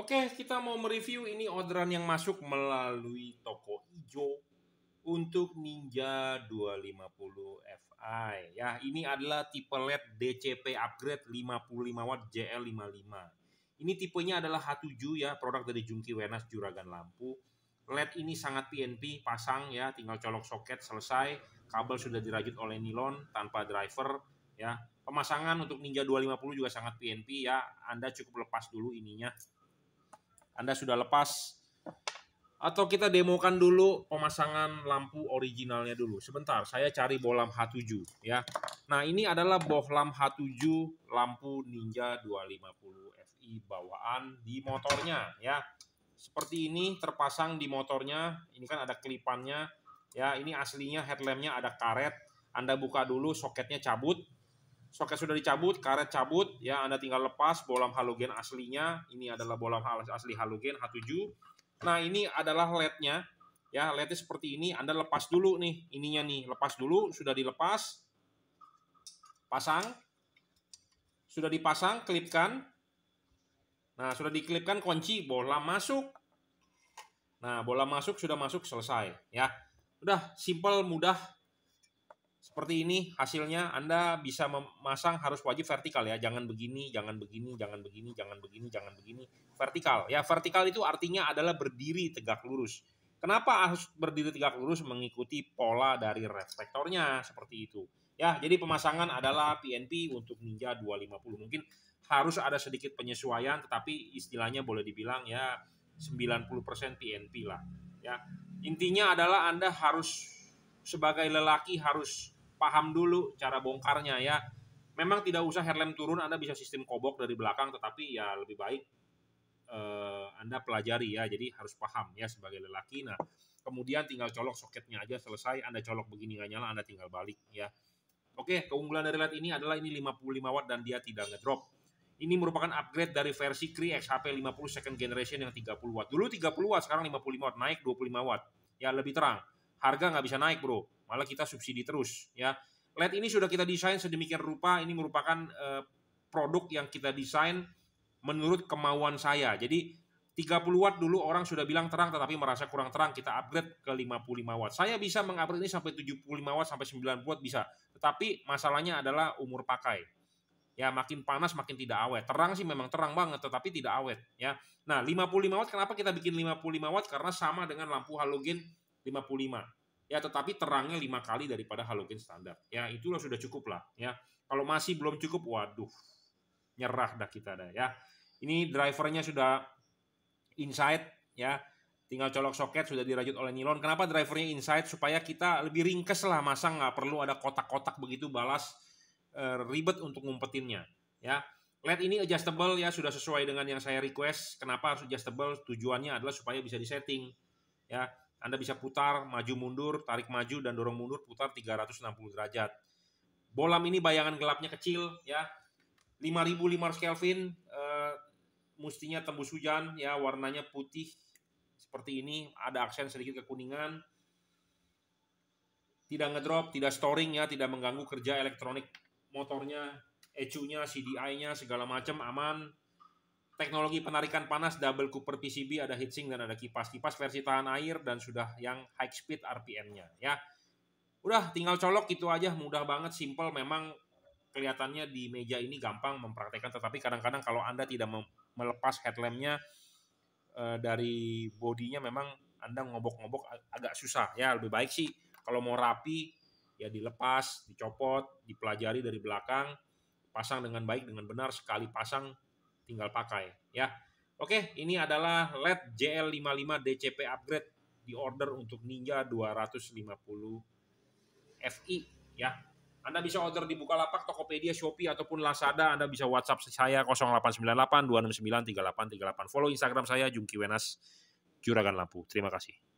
Oke, kita mau mereview ini orderan yang masuk melalui toko ijo untuk Ninja 250 Fi. Ya, ini adalah tipe LED DCP upgrade 55 watt JL55. Ini tipenya adalah H7 ya, produk dari Jungki Wenas Juragan Lampu. LED ini sangat PNP, pasang ya, tinggal colok soket selesai. Kabel sudah dirajut oleh nilon tanpa driver ya. Pemasangan untuk Ninja 250 juga sangat PNP ya. Anda cukup lepas dulu ininya anda sudah lepas atau kita demokan dulu pemasangan lampu originalnya dulu. Sebentar, saya cari bohlam H7 ya. Nah, ini adalah bohlam H7 lampu Ninja 250 FI bawaan di motornya ya. Seperti ini terpasang di motornya. Ini kan ada kelipannya ya. Ini aslinya headlampnya ada karet. Anda buka dulu soketnya cabut soket sudah dicabut, karet cabut, ya Anda tinggal lepas bolam halogen aslinya. Ini adalah bolam asli halogen H7. Nah, ini adalah LED-nya. Ya, LED-nya seperti ini. Anda lepas dulu nih, ininya nih, lepas dulu, sudah dilepas. Pasang. Sudah dipasang, klipkan. Nah, sudah diklipkan kunci, bola masuk. Nah, bola masuk sudah masuk selesai, ya. Udah simple, mudah, seperti ini hasilnya Anda bisa memasang harus wajib vertikal ya. Jangan begini, jangan begini, jangan begini, jangan begini, jangan begini. Vertikal. Ya, vertikal itu artinya adalah berdiri tegak lurus. Kenapa harus berdiri tegak lurus mengikuti pola dari reflektornya seperti itu. Ya, jadi pemasangan adalah PNP untuk Ninja 250. Mungkin harus ada sedikit penyesuaian tetapi istilahnya boleh dibilang ya 90% PNP lah. Ya. Intinya adalah Anda harus sebagai lelaki harus paham dulu cara bongkarnya ya. Memang tidak usah headlamp turun, Anda bisa sistem kobok dari belakang, tetapi ya lebih baik uh, Anda pelajari ya. Jadi harus paham ya sebagai lelaki. Nah, kemudian tinggal colok soketnya aja selesai. Anda colok begini nggak nyala, Anda tinggal balik ya. Oke, keunggulan dari LED ini adalah ini 55 watt dan dia tidak ngedrop. Ini merupakan upgrade dari versi Cree XHP 50 second generation yang 30 watt. Dulu 30 watt, sekarang 55 watt, naik 25 watt. Ya, lebih terang harga nggak bisa naik bro, malah kita subsidi terus ya. LED ini sudah kita desain sedemikian rupa, ini merupakan uh, produk yang kita desain menurut kemauan saya. Jadi 30 watt dulu orang sudah bilang terang tetapi merasa kurang terang, kita upgrade ke 55 watt. Saya bisa mengupgrade ini sampai 75 watt sampai 90 watt bisa. Tetapi masalahnya adalah umur pakai. Ya, makin panas makin tidak awet. Terang sih memang terang banget tetapi tidak awet, ya. Nah, 55 watt kenapa kita bikin 55 watt? Karena sama dengan lampu halogen 55. Ya, tetapi terangnya lima kali daripada halogen standar. Ya, itulah sudah cukup lah. Ya, kalau masih belum cukup, waduh, nyerah dah kita dah. Ya, ini drivernya sudah inside. Ya, tinggal colok soket sudah dirajut oleh nilon. Kenapa drivernya inside? Supaya kita lebih ringkes lah masang, nggak perlu ada kotak-kotak begitu balas e, ribet untuk ngumpetinnya. Ya, LED ini adjustable ya sudah sesuai dengan yang saya request. Kenapa harus adjustable? Tujuannya adalah supaya bisa disetting. Ya, anda bisa putar, maju mundur, tarik maju dan dorong mundur putar 360 derajat. Bolam ini bayangan gelapnya kecil ya. 5500 Kelvin uh, eh, mestinya tembus hujan ya, warnanya putih seperti ini, ada aksen sedikit kekuningan. Tidak ngedrop, tidak storing ya, tidak mengganggu kerja elektronik motornya, ECU-nya, CDI-nya segala macam aman teknologi penarikan panas double Cooper PCB, ada heatsink dan ada kipas. Kipas versi tahan air dan sudah yang high speed RPM-nya ya. Udah tinggal colok itu aja, mudah banget, simple memang kelihatannya di meja ini gampang mempraktekkan tetapi kadang-kadang kalau Anda tidak melepas headlampnya e, dari bodinya memang Anda ngobok-ngobok agak susah ya lebih baik sih kalau mau rapi ya dilepas, dicopot, dipelajari dari belakang, pasang dengan baik dengan benar sekali pasang tinggal pakai ya. Oke, ini adalah LED JL55 DCP upgrade di order untuk Ninja 250 FI ya. Anda bisa order di Bukalapak, Tokopedia, Shopee ataupun Lazada. Anda bisa WhatsApp saya 0898 269 3838. Follow Instagram saya Jungki Wenas Juragan Lampu. Terima kasih.